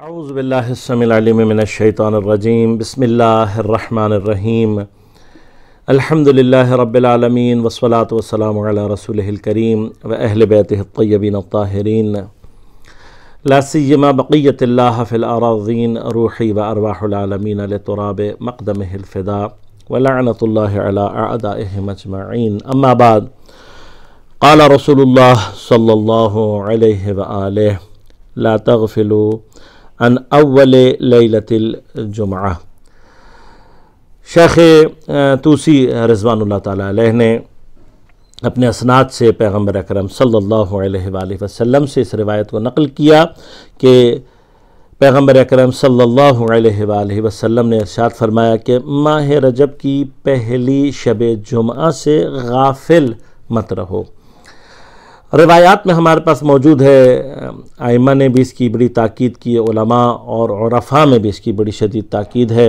أعوذ بالله السميع العليم من الشيطان الرجيم بسم الله الرحمن الرحيم الحمد لله رب العالمين والصلاة والسلام على رسوله الكريم وأهل بيته الطيبين الطاهرين لا سيما بقية الله في الأراضين روحي وأرواح العالمين لتراب مقدمه الفداء ولعنة الله على أعدائهم أجمعين أما بعد قال رسول الله صلى الله عليه وآله لا تغفلوا अन अव्वल लतिल जुमा शेख तूसी रजवान तह ने अपने असनाद से पैगम्बर अक्रम सल्लल्लाहु अलैहि वसल्लम से इस रिवायत को नकल किया कि पैगम्बर अक्रम सल्लल्लाहु अलैहि वसल्लम ने इरशाद फरमाया कि माह रजब की पहली शब जुम्आ से गाफिल मत रहो रवायात में हमारे पास मौजूद है आयमा ने भी इसकी बड़ी ताक़द की ओलमा और औरफ़ा में भी इसकी बड़ी शदीद ताक़द है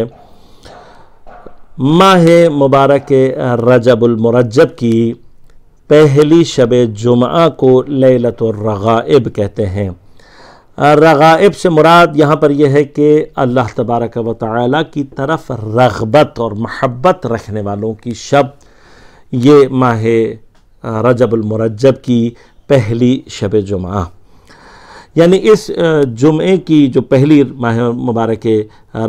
माह मुबारक रजबुलमरजब की पहली शब जुमा को लतरग़ाब कहते हैं रग़ाब से मुराद यहाँ पर यह है कि अल्लाह तबारक व ताली की तरफ रगबत और महब्बत रखने वालों की शब ये माह रजबुलमरजब की पहली शब जुमा यानी इस जुमे की जो पहली माह मुबारक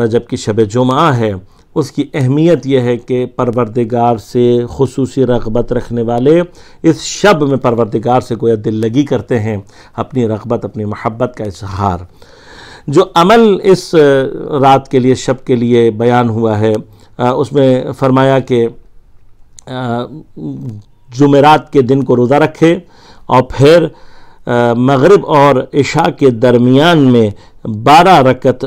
रजब की शब जुमा है उसकी अहमियत यह है कि परवरदिगार से खसूस रगबत रखने वाले इस शब में परवरदिगार से गोया दिल लगी करते हैं अपनी रगबत अपनी महब्बत का इजहार जो अमल इस रात के लिए शब के लिए बयान हुआ है उसमें फरमाया कि जुमेरात के दिन को रोज़ा रखे और फिर मगरब और इशा के दरमियान में बारह रकत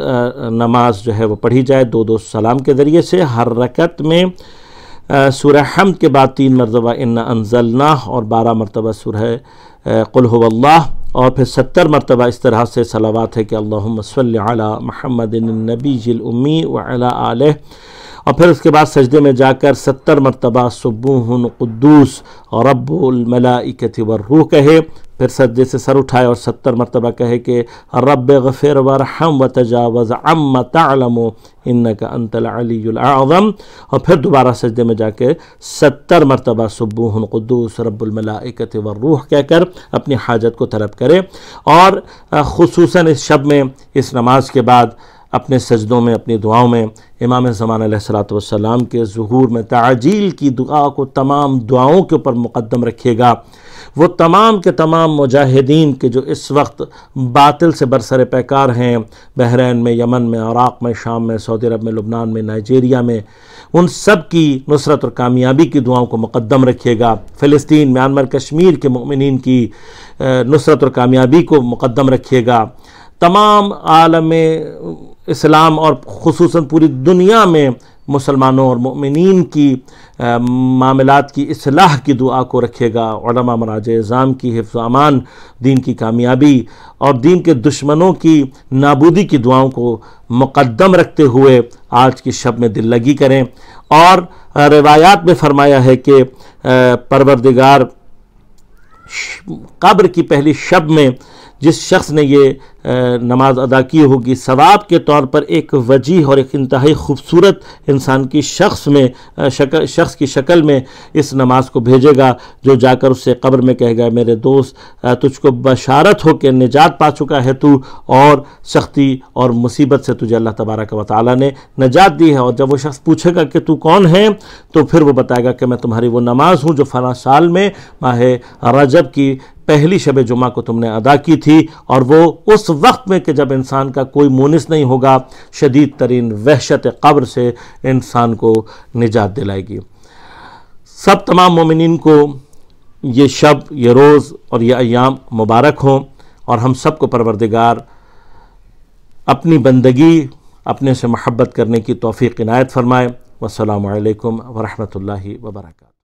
नमाज जो है वो पढ़ी जाए दो दो सलाम के ज़रिए से हर रकत में सूरह हम के बाद तीन मरतबा इन्ना अनजलना और बारह मरतबा सुरह कुल्ला और फिर सत्तर मरतबा इस तरह से सलावात है कि अल्लाम सल महमद नबी जिलमी वाल और फिर उसके बाद सजदे में जाकर सत्तर मरतबा सुबून कुद्दूस और व रूह कहे फिर सजदे से सर उठाए और सत्तर मरतबा कहे कि रब गफ़िर वरहम व तजावज़ अम तलम इन का अंतलाम और फिर दोबारा सजदे में जाकर सत्तर मरतबा सुबूहन कुद्दूस व रूह कहकर अपनी हाजत को तलब करे और खसूस इस शब में इस नमाज के बाद अपने सजदों में अपनी दुआओं में इमाम ज़मान सलाम के जहूर में ताजील की दुआ को तमाम दुआओं के ऊपर मुक़दम रखिएगा वो तमाम के तमाम मुजाहिदीन के जो इस वक्त बातिल से बरसर पैकार हैं बहरीन में यमन में औरक में शाम में सऊदी अरब में लुबनान में नाइजीरिया में उन सब की नुसरत और कामयाबी की दुआओं को मुक़दम रखिएगा फ़लस्तीन म्यांमार कश्मीर के ममिन की नुसरत और कामयाबी को मुक़दम रखिएगा तमाम आलम इस्लाम और खसूस पूरी दुनिया में मुसलमानों और ममिन की मामलात की असलाह की दुआ को रखेगा मराज इज़ाम की हिफ्ज़ अमान दीन की कामयाबी और दीन के दुश्मनों की नाबूदी की दुआओं को मुक़दम रखते हुए आज की शब में दिल लगी करें और रवायात में फरमाया है कि परवरदिगार कब्र की पहली शब में जिस शख्स ने ये नमाज अदा की होगी सवाब के तौर पर एक वजीह और एक इंतहाई खूबसूरत इंसान की शख्स में शख्स की शक्ल में इस नमाज को भेजेगा जो जाकर उससे कब्र में कहेगा मेरे दोस्त तुझको बशारत हो के निजात पा चुका है तू और सख्ती और मुसीबत से तुझे अल्लाह तबारक व ताली ने निजात दी है और जब वो शख्स पूछेगा कि तू कौन है तो फिर वो बताएगा कि मैं तुम्हारी वो नमाज हूँ जो फला साल में माह रजब की पहली शब जुमा को तुमने अदा की थी और वो उस वक्त में कि जब इंसान का कोई मोनिस नहीं होगा शदीद तरीन वहशत कब्र से इंसान को निजात दिलाएगी सब तमाम ममिन को ये शब ये रोज़ और ये अयाम मुबारक हों और हम सब को परवरदिगार अपनी बंदगी अपने से महब्बत करने की तोफ़ी इनायत फरमाए वालकम वरहमल वर्का